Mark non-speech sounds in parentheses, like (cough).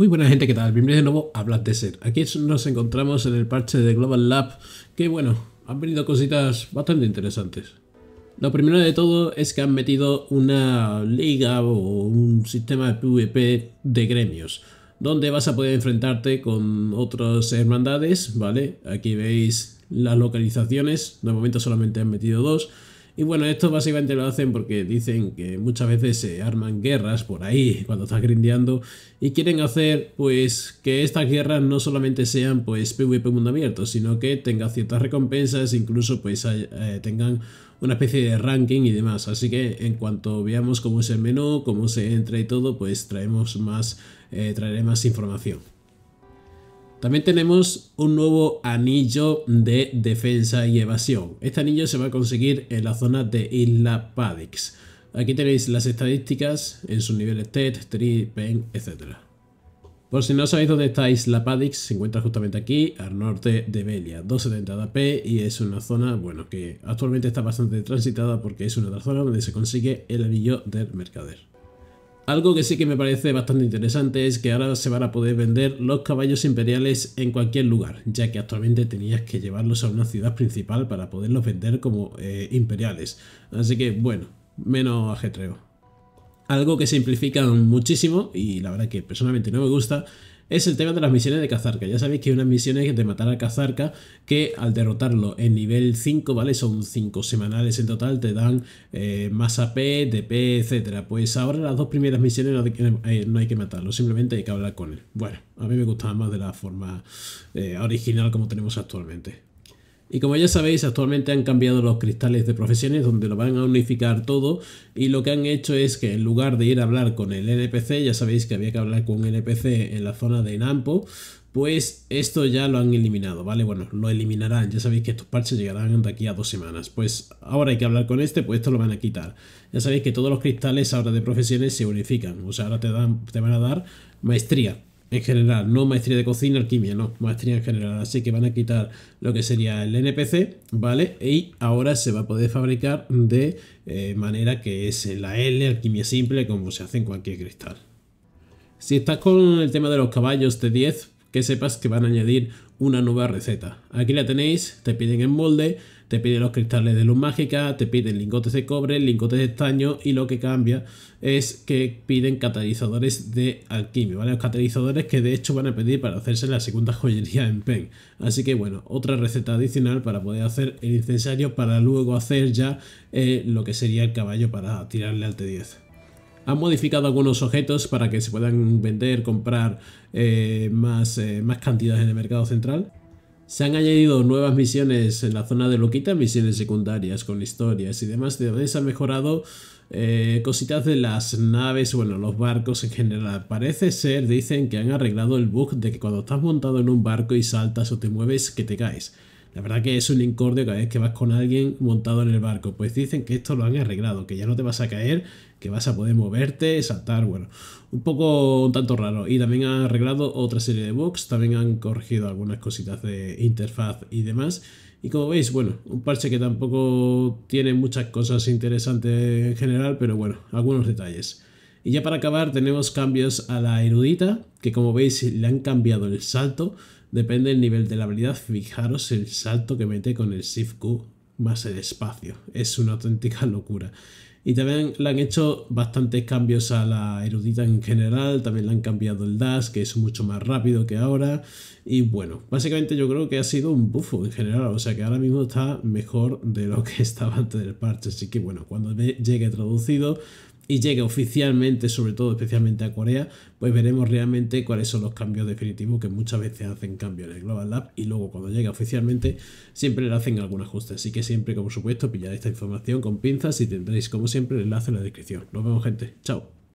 Muy buena gente, ¿qué tal? Bienvenidos de nuevo a Black Desert. Aquí nos encontramos en el parche de Global Lab, que bueno, han venido cositas bastante interesantes. Lo primero de todo es que han metido una liga o un sistema de PvP de gremios, donde vas a poder enfrentarte con otras hermandades, ¿vale? Aquí veis las localizaciones, de momento solamente han metido dos, y bueno, esto básicamente lo hacen porque dicen que muchas veces se arman guerras por ahí cuando estás grindeando y quieren hacer pues que estas guerras no solamente sean pues PvP mundo abierto, sino que tenga ciertas recompensas, incluso pues eh, tengan una especie de ranking y demás. Así que en cuanto veamos cómo es el menú, cómo se entra y todo, pues traemos más, eh, traeré más información. También tenemos un nuevo anillo de defensa y evasión. Este anillo se va a conseguir en la zona de Isla Padix. Aquí tenéis las estadísticas en sus niveles TED, TRI, PEN, etc. Por si no sabéis dónde está Isla Padix, se encuentra justamente aquí, al norte de Belia, 270 de AP y es una zona, bueno, que actualmente está bastante transitada porque es una de las zonas donde se consigue el anillo del mercader. Algo que sí que me parece bastante interesante es que ahora se van a poder vender los caballos imperiales en cualquier lugar, ya que actualmente tenías que llevarlos a una ciudad principal para poderlos vender como eh, imperiales. Así que bueno, menos ajetreo. Algo que simplifican muchísimo y la verdad que personalmente no me gusta es el tema de las misiones de Cazarca. Ya sabéis que hay unas misiones de matar a Cazarca, que al derrotarlo en nivel 5, ¿vale? Son 5 semanales en total, te dan eh, más AP, DP, etcétera. Pues ahora las dos primeras misiones eh, no hay, que, matarlo, simplemente hay que hablar con él. Bueno, a mí me gustaba más de la forma eh, original como tenemos actualmente. Y como ya sabéis, actualmente han cambiado los cristales de profesiones donde lo van a unificar todo y lo que han hecho es que en lugar de ir a hablar con el NPC, ya sabéis que había que hablar con un NPC en la zona de Nampo, pues esto ya lo han eliminado, ¿vale? Bueno, lo eliminarán, ya sabéis que estos parches llegarán de aquí a dos semanas. Pues ahora hay que hablar con este, pues esto lo van a quitar. Ya sabéis que todos los cristales ahora de profesiones se unifican, o sea, ahora te, dan, te van a dar maestría en general, no maestría de cocina, alquimia, no, maestría en general. Así que van a quitar lo que sería el NPC, ¿vale? Y ahora se va a poder fabricar de eh, manera que es la L, alquimia simple, como se hace en cualquier cristal. Si estás con el tema de los caballos de 10, que sepas que van a añadir una nueva receta. Aquí la tenéis, te piden el molde, te piden los cristales de luz mágica, te piden lingotes de cobre, lingotes de estaño y lo que cambia es que piden catalizadores de alquimia, ¿vale? Los catalizadores que de hecho van a pedir para hacerse la segunda joyería en PEN. Así que bueno, otra receta adicional para poder hacer el incensario para luego hacer ya eh, lo que sería el caballo para tirarle al T10 han modificado algunos objetos para que se puedan vender, comprar eh, más, eh, más cantidades en el mercado central. Se han añadido nuevas misiones en la zona de Loquita, misiones secundarias con historias y demás. También se han mejorado eh, cositas de las naves, bueno, los barcos en general. Parece ser, dicen que han arreglado el bug de que cuando estás montado en un barco y saltas o te mueves, que te caes. La verdad que es un incordio cada vez que vas con alguien montado en el barco. Pues dicen que esto lo han arreglado, que ya no te vas a caer, que vas a poder moverte, saltar, bueno, un poco un tanto raro. Y también han arreglado otra serie de bugs, también han corregido algunas cositas de interfaz y demás. Y como veis, bueno, un parche que tampoco tiene muchas cosas interesantes en general, pero bueno, algunos detalles. Y ya para acabar tenemos cambios a la erudita, que como veis le han cambiado el salto, Depende del nivel de la habilidad, fijaros el salto que mete con el Shift Q más el espacio. Es una auténtica locura. Y también le han hecho bastantes cambios a la erudita en general, también le han cambiado el dash, que es mucho más rápido que ahora. Y bueno, básicamente yo creo que ha sido un buffo en general, o sea que ahora mismo está mejor de lo que (laughs) estaba antes del parche. Así que bueno, cuando llegue traducido y llegue oficialmente, sobre todo especialmente a Corea, pues veremos realmente cuáles son los cambios definitivos que muchas veces hacen cambios en el Global Lab y luego cuando llega oficialmente siempre le hacen algún ajuste. Así que siempre, como supuesto, pillar esta información con pinzas y tendréis como siempre el enlace en la descripción. Nos vemos gente, chao.